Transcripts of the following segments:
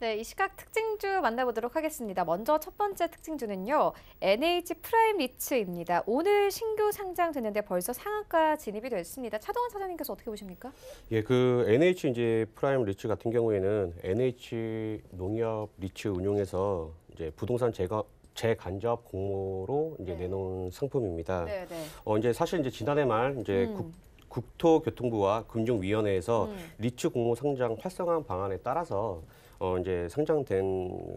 네, 이 시각 특징주 만나보도록 하겠습니다. 먼저 첫 번째 특징주는요. NH 프라임 리츠입니다. 오늘 신규 상장됐는데 벌써 상한가 진입이 됐습니다. 차동원 사장님께서 어떻게 보십니까? 예, 그 NH 이제 프라임 리츠 같은 경우에는 NH 농협 리츠 운용에서 이제 부동산 제거 재간접 공모로 이제 네. 내놓은 상품입니다. 네, 네. 어 이제 사실 이제 지난해 말 이제 음. 국, 국토교통부와 금융위원회에서 음. 리츠 공모 상장 활성화 방안에 따라서 어 이제 상장된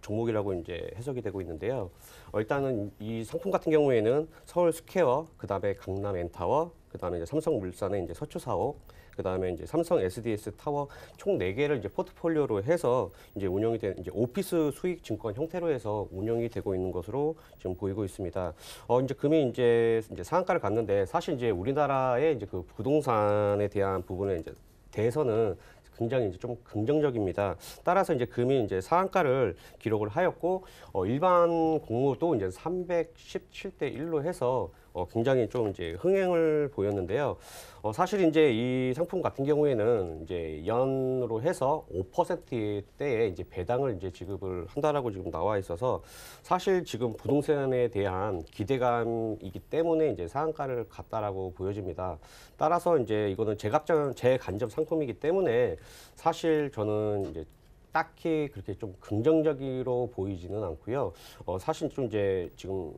종목이라고 이제 해석이 되고 있는데요. 어, 일단은 이 상품 같은 경우에는 서울 스퀘어, 그 다음에 강남 엔타워, 그 다음에 이제 삼성물산의 이제 서초 사옥, 그 다음에 이제 삼성 SDS 타워 총 네개를 이제 포트폴리오로 해서 이제 운영이 된 이제 오피스 수익 증권 형태로 해서 운영이 되고 있는 것으로 지금 보이고 있습니다. 어, 이제 금이 이제 이제 상한가를 갔는데 사실 이제 우리나라의 이제 그 부동산에 대한 부분에 이제 대해서는 굉장히 이제 좀 긍정적입니다. 따라서 이제 금이 이제 상한가를 기록을 하였고 어, 일반 공모도 이제 317대 1로 해서 어, 굉장히 좀 이제 흥행을 보였는데요. 어, 사실 이제 이 상품 같은 경우에는 이제 연으로 해서 5%대에 이제 배당을 이제 지급을 한다라고 지금 나와 있어서 사실 지금 부동산에 대한 기대감이기 때문에 이제 상한가를 갔다라고 보여집니다. 따라서 이제 이거는 제각전 제간접 상품이기 때문에 사실 저는 이제 딱히 그렇게 좀 긍정적으로 보이지는 않고요. 어, 사실 좀 이제 지금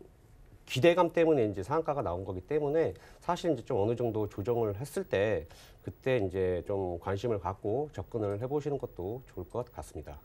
기대감 때문에 이제 상한가가 나온 거기 때문에 사실 이제 좀 어느 정도 조정을 했을 때 그때 이제 좀 관심을 갖고 접근을 해보시는 것도 좋을 것 같습니다.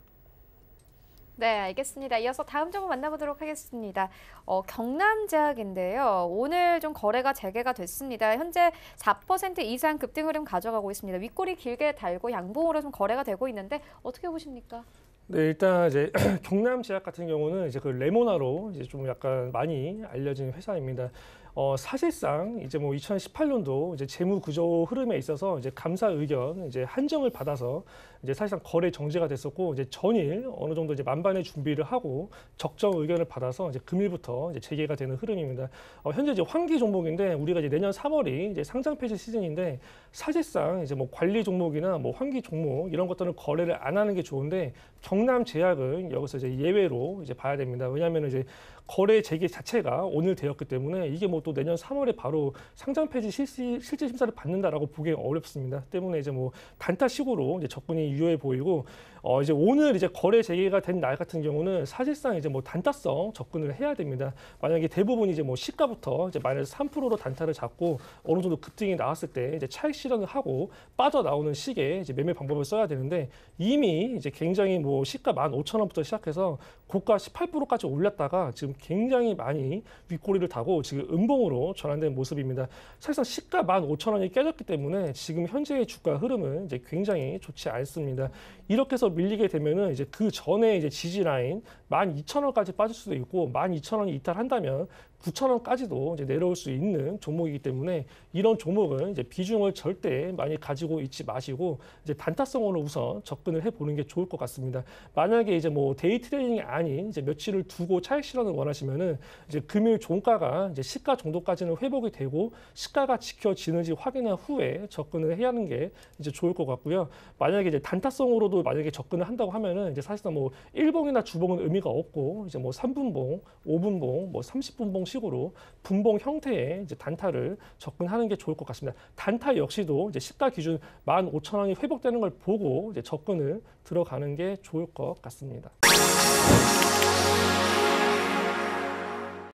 네, 알겠습니다. 이어서 다음 종목 만나보도록 하겠습니다. 어, 경남제약인데요. 오늘 좀 거래가 재개가 됐습니다. 현재 4% 이상 급등 흐름 가져가고 있습니다. 윗골이 길게 달고 양봉으로 좀 거래가 되고 있는데 어떻게 보십니까? 네, 일단 이제 경남 제약 같은 경우는 이제 그 레모나로 이제 좀 약간 많이 알려진 회사입니다. 어, 사실상 이제 뭐 2018년도 이제 재무 구조 흐름에 있어서 이제 감사 의견 이제 한정을 받아서 이제 사실상 거래 정지가 됐었고 이제 전일 어느 정도 이제 만반의 준비를 하고 적정 의견을 받아서 이제 금일부터 이제 재개가 되는 흐름입니다. 어, 현재 이제 환기 종목인데 우리가 이제 내년 3월이 이제 상장 폐지 시즌인데 사실상 이제 뭐 관리 종목이나 뭐 환기 종목 이런 것들은 거래를 안 하는 게 좋은데 경남 제약은 여기서 이제 예외로 이제 봐야 됩니다. 왜냐하면 이제 거래 재개 자체가 오늘 되었기 때문에 이게 뭐 또 내년 3월에 바로 상장 폐지 실시, 실제 심사를 받는다라고 보기 어렵습니다. 때문에 이제 뭐 단타식으로 이제 접근이 유효해 보이고 어 이제 오늘 이제 거래 재개가 된 날 같은 경우는 사실상 이제 뭐 단타성 접근을 해야 됩니다. 만약에 대부분 이제 뭐 시가부터 이제 마이너스 3%로 단타를 잡고 어느 정도 급등이 나왔을 때 이제 차익 실현을 하고 빠져 나오는 시에 이제 매매 방법을 써야 되는데 이미 이제 굉장히 뭐 시가 15,000원부터 시작해서 고가 18%까지 올렸다가 지금 굉장히 많이 윗꼬리를 타고 지금 음봉으로 전환된 모습입니다. 사실상 시가 15,000원이 깨졌기 때문에 지금 현재의 주가 흐름은 이제 굉장히 좋지 않습니다. 이렇게 해서 밀리게 되면은 이제 그 전에 이제 지지 라인 12,000원까지 빠질 수도 있고 12,000원이 이탈한다면 9,000원까지도 이제 내려올 수 있는 종목이기 때문에 이런 종목은 이제 비중을 절대 많이 가지고 있지 마시고 이제 단타성으로 우선 접근을 해 보는 게 좋을 것 같습니다. 만약에 이제 뭐 데이 트레이닝이 아닌 이제 며칠을 두고 차익 실현을 원하는 원하시면은 이제 금일 종가가 이제 시가 정도까지는 회복이 되고 시가가 지켜지는지 확인한 후에 접근을 해야 하는 게 이제 좋을 것 같고요. 만약에 이제 단타성으로도 만약에 접근을 한다고 하면은 이제 사실상 뭐 1봉이나 주봉은 의미가 없고 이제 뭐 3분봉, 5분봉, 뭐 30분봉 식으로 분봉 형태의 이제 단타를 접근하는 게 좋을 것 같습니다. 단타 역시도 이제 시가 기준 15,000원이 회복되는 걸 보고 이제 접근을 들어가는 게 좋을 것 같습니다.